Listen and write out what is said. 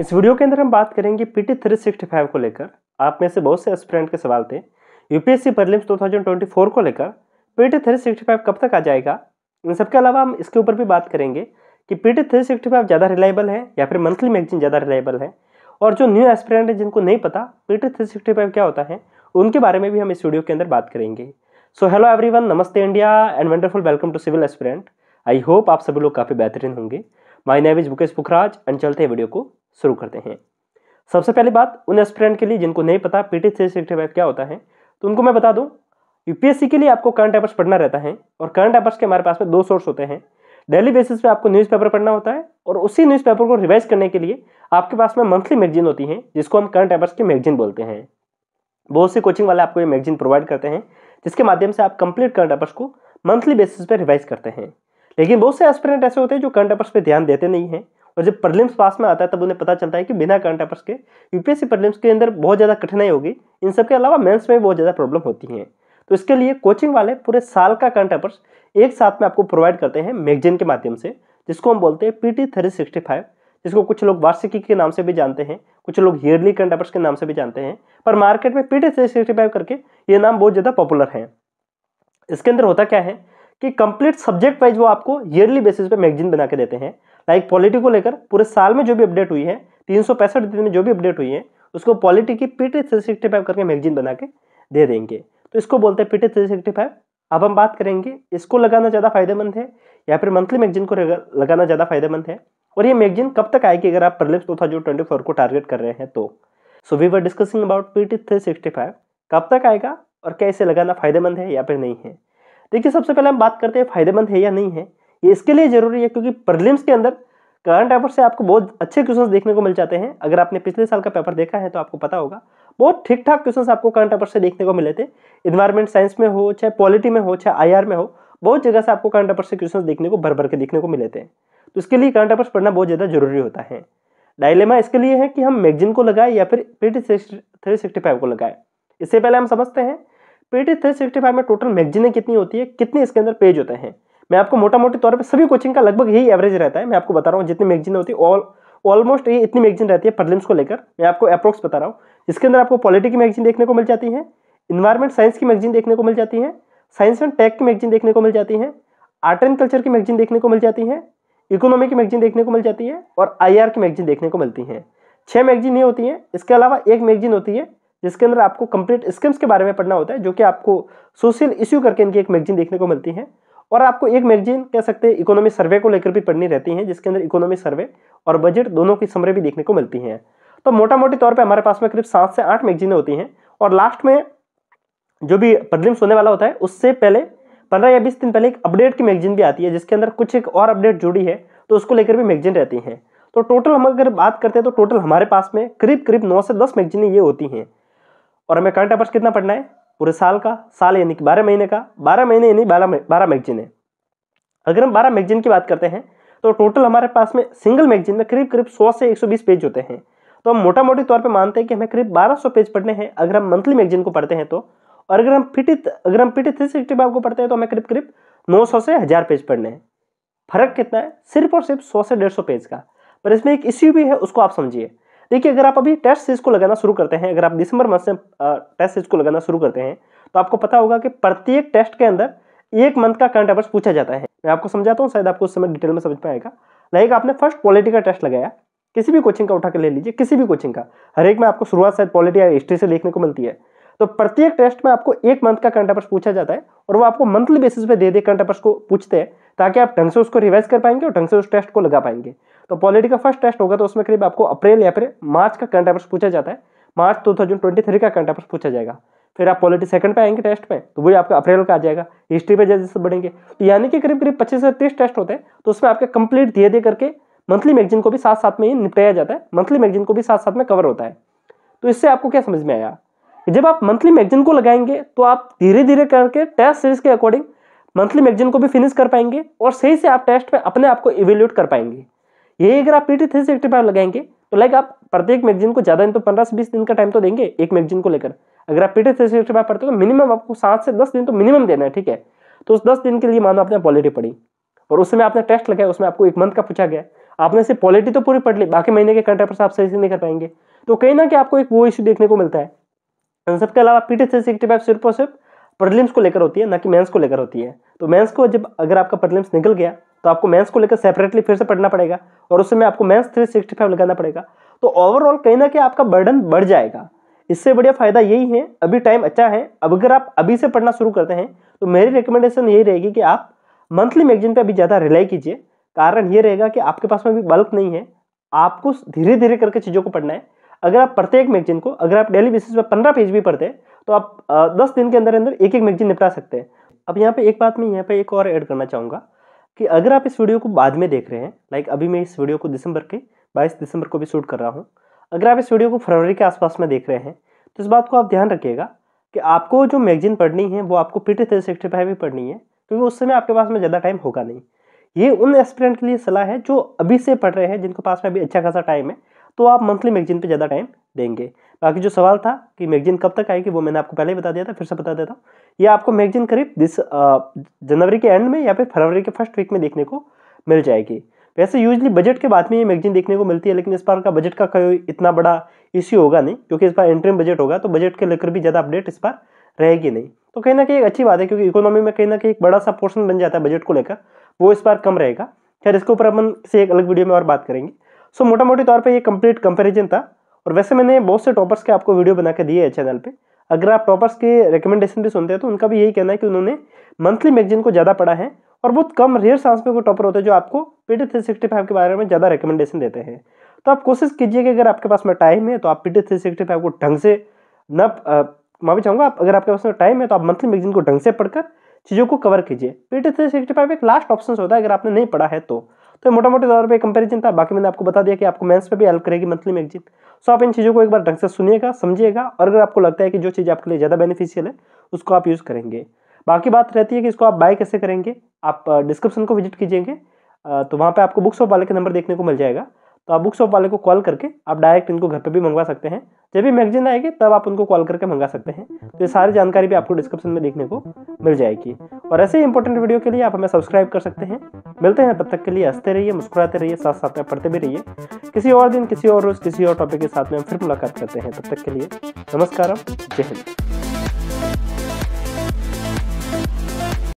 इस वीडियो के अंदर हम बात करेंगे पीटी थ्री सिक्सटी फाइव को लेकर आप में से बहुत से एस्पिरेंट के सवाल थे यूपीएससी प्रीलिम्स 2024 को लेकर पीटी फाइव कब तक आ जाएगा इन सबके अलावा हम इसके ऊपर भी बात करेंगे कि पीटी फाइव ज़्यादा रिलायबल है या फिर मंथली मैगजीन ज़्यादा रिलायबल है और जो न्यू एस्पिरेंट है जिनको नहीं पता पीटी फाइव क्या होता है उनके बारे में भी हम इस वीडियो के अंदर बात करेंगे सो हेलो वन नमस्ते India and wonderful welcome to civil aspirant I hope आप सभी लोग काफ़ी बेहतरीन होंगे my name is Bukesh Pukhraj and चलते हैं वीडियो को शुरू करते हैं सबसे पहले बात उन एस्पिरेंट के लिए जिनको नहीं पता पीटी थ्री सिक्सटी फाइव क्या होता है तो उनको मैं बता दूं यूपीएससी के लिए आपको करंट अफेयर्स पढ़ना रहता है और करंट अफेयर्स के हमारे पास में दो सोर्स होते हैं डेली बेसिस पे आपको न्यूज़पेपर पढ़ना होता है और उसी न्यूज़पेपर को रिवाइज करने के लिए आपके पास में मंथली मैगजीन होती है जिसको हम करंट अफेयर्स की मैगजीन बोलते हैं बहुत सी कोचिंग वाले आपको ये मैगजीन प्रोवाइड करते हैं जिसके माध्यम से आप कंप्लीट करंट अफेयर्स को मंथली बेसिस पर रिवाइज करते हैं लेकिन बहुत से एस्पिरेंट ऐसे होते हैं जो करंट अफेयर्स पर ध्यान देते नहीं हैं और जब प्रलिम्स पास में आता है तब उन्हें पता चलता है कि बिना करंट अफेयर्स के यूपीएससी प्रलिम्स के अंदर बहुत ज़्यादा कठिनाई होगी इन सब के अलावा मेंस में भी बहुत ज़्यादा प्रॉब्लम होती हैं तो इसके लिए कोचिंग वाले पूरे साल का करंट अफेयर्स एक साथ में आपको प्रोवाइड करते हैं मैगजीन के माध्यम से जिसको हम बोलते हैं P T three sixty five जिसको कुछ लोग वार्षिकी के नाम से भी जानते हैं कुछ लोग ईयरली करंट अफेयर्स के नाम से भी जानते हैं पर मार्केट में P T three sixty five करके ये नाम बहुत ज़्यादा पॉपुलर हैं इसके अंदर होता क्या है कि कंप्लीट सब्जेक्ट वाइज वो आपको ईयरली बेसिस पे मैगजीन बना के देते हैं लाइक पॉलिटी को लेकर पूरे साल में जो भी अपडेट हुई है तीन दिन में जो भी अपडेट हुई है उसको पॉलिटी की पीटी थ्री करके मैगजीन बना के दे देंगे तो इसको बोलते हैं पीटी थ्री अब हम बात करेंगे इसको लगाना ज़्यादा फायदेमंद है या फिर मंथली मैगजीन को लगाना ज़्यादा फायदेमंद है और ये मैगजीन कब तक आएगी अगर आप prelims two thousand twenty four को टारगेट कर रहे हैं तो so we were discussing about P T three sixty five कब तक आएगा और क्या इसे लगाना फायदेमंद है या फिर नहीं है देखिए सबसे पहले हम बात करते हैं फायदेमंद है या नहीं है ये इसके लिए जरूरी है क्योंकि प्रिलिम्स के अंदर करंट अफेयर से आपको बहुत अच्छे क्वेश्चन देखने को मिल जाते हैं अगर आपने पिछले साल का पेपर देखा है तो आपको पता होगा बहुत ठीक ठाक क्वेश्चन आपको करंट अफेयर से देखने को मिले थे इन्वायरमेंट साइंस में हो चाहे पॉलिटी में हो चाहे आई में हो बहुत जगह से आपको करंट अफेयर से क्वेश्चन देखने को भर भर के देखने को मिले थे तो इसके लिए करंट अफेयर पढ़ना बहुत ज़्यादा जरूरी होता है डायलेमा इसके लिए है कि हम मैगजीन को लगाए या फिर पीटी थ्री सिक्सटी फाइव को लगाए इससे पहले हम समझते हैं पीटी थ्री सिक्सटी फाइव में टोटल मैगजीनें कितनी होती है कितने इसके अंदर पेज होते हैं मैं आपको मोटा मोटे तौर पर सभी कोचिंग का लगभग यही एवरेज रहता है मैं आपको बता रहा हूँ जितनी मैगजीन होती है ऑल ऑलमोस्ट ये इतनी मैगजीन रहती है प्रलिम्स को लेकर मैं आपको अप्रोक्स बता रहा हूँ इसके अंदर आपको पॉलिटी की मैगजीन देखने को मिल जाती है इन्वायरमेंट साइंस की मैगजीन देखने को मिल जाती है साइंस एंड टेक की मैगजीन देखने को मिल जाती है आर्ट एंड कल्चर की मैगजीन देखने को मिल जाती है इकोनॉमी की मैगजीन देखने को मिल जाती है और आई की मैगजीन देखने को मिलती है छः मैगजीन ये होती हैं इसके अलावा एक मैगजीन होती है जिसके अंदर आपको कंप्लीट स्कीम्स के बारे में पढ़ना होता है जो कि आपको सोशल इश्यू करके इनकी एक मैगजीन देखने को मिलती है और आपको एक मैगजीन कह सकते हैं इकोनॉमी सर्वे को लेकर भी पढ़नी रहती है जिसके अंदर इकोनॉमी सर्वे और बजट दोनों की समरे भी देखने को मिलती हैं तो मोटा मोटी तौर पर हमारे पास में करीब सात से आठ मैगजीनें होती हैं और लास्ट में जो भी प्रिलिम्स होने वाला होता है उससे पहले पंद्रह या बीस दिन पहले एक अपडेट की मैगजीन भी आती है जिसके अंदर कुछ एक और अपडेट जुड़ी है तो उसको लेकर भी मैगजीन रहती हैं तो टोटल हम अगर बात करते हैं तो टोटल हमारे पास में करीब करीब नौ से दस मैगजीनें ये होती हैं और हमें करंट अफेयर्स कितना पढ़ना है पूरे साल का साल यानी कि बारह महीने का बारह महीने यानी बारह बारह मैगजीन है अगर हम बारह मैगजीन की बात करते हैं तो टोटल हमारे पास में सिंगल मैगजीन में करीब करीब सौ से एक सौ बीस पेज होते हैं तो हम मोटा मोटी तौर पर मानते हैं कि हमें करीब बारह पेज पढ़ने हैं अगर हम मंथली मैगजीन को पढ़ते हैं तो और अगर हम पीटी अगर हम पीटी थ्री सिक्सटी फाइव को पढ़ते हैं तो हमें करीब करीब 900 से हज़ार पेज पढ़ने हैं फर्क कितना है सिर्फ और सिर्फ सौ से डेढ़ पेज का पर इसमें एक इश्यू भी है उसको आप समझिए देखिए अगर आप अभी टेस्ट सीरीज को लगाना शुरू करते हैं अगर आप दिसंबर मंथ से टेस्ट सीरीज को लगाना शुरू करते हैं तो आपको पता होगा कि प्रत्येक टेस्ट के अंदर एक मंथ का करंट अफेयर्स पूछा जाता है मैं आपको समझाता हूँ शायद आपको उस समय डिटेल में समझ पाएगा लाइक आपने फर्स्ट पॉलिटी का टेस्ट लगाया किसी भी कोचिंग का उठा के ले लीजिए किसी भी कोचिंग का हर एक में आपको शुरुआत शायद पॉलिटी या हिस्ट्री से देखने को मिलती है तो प्रत्येक टेस्ट में आपको एक मंथ का करंट अफेयर्स पूछा जाता है और वो आपको मंथली बेसिस पे दे दे करंट अफेयर्स को पूछते हैं ताकि आप ढंग से उसको रिवाइज कर पाएंगे और ढंग से उस टेस्ट को लगा पाएंगे तो पॉलिटी का फर्स्ट टेस्ट होगा तो उसमें करीब आपको अप्रैल या फिर मार्च का करंट अफेयर्स पूछा जाता है March two thousand twenty three का करंट अफेयर्स पूछा जाएगा फिर आप पॉलिटी सेकंड पे आएंगे टेस्ट में तो वही आपका अप्रैल का आ जाएगा हिस्ट्री पे जैसे बढ़ेंगे तो यानी कि करीब करीब पच्चीस से तीस टेस्ट होते हैं तो उसमें आपके कंप्लीट धीरे धीरे करके मंथली मैगजीन को भी साथ साथ में ही निपटाया जाता है मंथली मैगजीन को भी साथ साथ में कवर होता है तो इससे आपको क्या समझ में आया जब आप मंथली मैगजीन को लगाएंगे तो आप धीरे धीरे करके टेस्ट सीरीज के अकॉर्डिंग मंथली मैगजीन को भी फिनिश कर पाएंगे और सही से आप टेस्ट में अपने आप को इवेल्यूट कर पाएंगे यही अगर आप पीटी थ्री सिक्सटी फाइव लगाएंगे तो लाइक आप प्रत्येक मैगजीन को ज़्यादा तो पंद्रह से बीस दिन का टाइम तो देंगे एक मैगजीन को लेकर अगर आप पीटी थ्री सिक्सटी फाइव पढ़ते हो तो मिनिमम आपको सात से दस दिन तो मिनिमम देना है ठीक है तो उस दस दिन के लिए मानो आपने पॉलिटी पढ़ी और उसमें आपने टेस्ट लगाया उसमें आपको एक मंथ का पूछा गया आपने से पॉलिटी तो पूरी पढ़ ली बाकी महीने के से तो आप सही से नहीं कर पाएंगे तो कहीं ना कहीं आपको एक वो इश्यू देखने को मिलता है इन के अलावा पीटी थ्री सिक्सटी फाइव सिर्फ और सिर्फ प्रीलिम्स को लेकर होती है ना कि मेंस को लेकर होती है तो मेंस को जब अगर आपका प्रीलिम्स निकल गया तो आपको मेंस को लेकर सेपरेटली फिर से पढ़ना पड़ेगा और उसमें आपको मेंस 365 लगाना पड़ेगा तो ओवरऑल कहीं ना कहीं आपका बर्डन बढ़ जाएगा इससे बढ़िया फ़ायदा यही है अभी टाइम अच्छा है अब अगर आप अभी से पढ़ना शुरू करते हैं तो मेरी रिकमेंडेशन यही रहेगी कि आप मंथली मैगजीन पर अभी ज़्यादा रिलाई कीजिए कारण ये रहेगा कि आपके पास में अभी बल्क नहीं है आपको धीरे धीरे करके चीज़ों को पढ़ना है अगर आप प्रत्येक मैगजीन को अगर आप डेली बेसिस पर पंद्रह पेज भी पढ़ते तो आप दस दिन के अंदर अंदर एक एक मैगजीन निपटा सकते हैं अब यहाँ पे एक बात मैं यहाँ पे एक और ऐड करना चाहूँगा कि अगर आप इस वीडियो को बाद में देख रहे हैं लाइक अभी मैं इस वीडियो को दिसंबर के बाईस दिसंबर को भी शूट कर रहा हूँ अगर आप इस वीडियो को फरवरी के आसपास में देख रहे हैं तो इस बात को आप ध्यान रखिएगा कि आपको जो मैगजीन पढ़नी है वो आपको P T three sixty five भी पढ़नी है क्योंकि उस समय आपके पास में ज़्यादा टाइम होगा नहीं ये उन एस्पिरेंट के लिए सलाह है जो अभी से पढ़ रहे हैं जिनके पास में अभी अच्छा खासा टाइम है तो आप मंथली मैगजीन पे ज़्यादा टाइम देंगे बाकी जो सवाल था कि मैगजीन कब तक आएगी वो मैंने आपको पहले ही बता दिया था फिर से बता देता हूँ ये आपको मैगजीन करीब दिस जनवरी के एंड में या फिर फरवरी के फर्स्ट वीक में देखने को मिल जाएगी वैसे यूजली बजट के बाद में ये मैगजीन देखने को मिलती है लेकिन इस बार का बजट का कोई इतना बड़ा इश्यू होगा नहीं क्योंकि इस बार इंटरम बजट होगा तो बजट के लेकर भी ज़्यादा अपडेट इस बार रहेगी नहीं तो कहीं ना कहीं एक अच्छी बात है क्योंकि इकोनॉमी में कहीं ना कहीं एक बड़ा सा पोर्शन बन जाता है बजट को लेकर वो इस बार कम रहेगा खैर इसके ऊपर अपन से एक अलग वीडियो में और बात करेंगे सो मोटा मोटी तौर पे ये कंप्लीट कंपैरिजन था और वैसे मैंने बहुत से टॉपर्स के आपको वीडियो बना के दिए है चैनल पे अगर आप टॉपर्स के रिकमेंडेशन भी सुनते हैं तो उनका भी यही कहना है कि उन्होंने मंथली मैगजीन को ज़्यादा पढ़ा है और बहुत कम रेयर सांस में कोई टॉपर होते हैं जो आपको P T three sixty five के बारे में ज़्यादा रिकमेंडेशन देते हैं तो आप कोशिश कीजिए कि अगर आपके पास में टाइम है तो आप P T three sixty five को ढंग से न माफी चाहूँगा आप अगर आपके पास में टाइम है तो आप मंथली मैगजीन को ढंग से पढ़कर चीज़ों को कवर कीजिए P T three sixty five एक लास्ट ऑप्शन होता है अगर आपने नहीं पढ़ा है तो तो मोटा मोटे तौर पर कंपेरिजन था बाकी मैंने आपको बता दिया कि आपको मेंस पे भी हेल्प करेगी मंथली मैगजीन सो आप इन चीज़ों को एक बार ढंग से सुनिएगा समझिएगा और अगर आपको लगता है कि जो चीज़ आपके लिए ज़्यादा बेनिफिशियल है उसको आप यूज़ करेंगे बाकी बात रहती है कि इसको आप बाय कैसे करेंगे आप डिस्क्रिप्शन को विजिट कीजिएगे तो वहाँ पर आपको बुक्स ऑफ वाले के नंबर देखने को मिल जाएगा तो आप बुक शॉप वाले को कॉल करके आप डायरेक्ट इनको घर पे भी मंगवा सकते हैं जब भी मैगजीन आएगी तब आप उनको कॉल करके मंगा सकते हैं तो ये सारी जानकारी भी आपको डिस्क्रिप्शन में देखने को मिल जाएगी और ऐसे ही इंपॉर्टेंट वीडियो के लिए आप हमें सब्सक्राइब कर सकते हैं मिलते हैं तब तक के लिए हंसते रहिए मुस्कुराते रहिए साथ साथ में पढ़ते भी रहिए किसी और दिन किसी और रोज़ किसी और टॉपिक के साथ में हम फिर मुलाकात करते हैं तब तक के लिए नमस्कार जय हिंद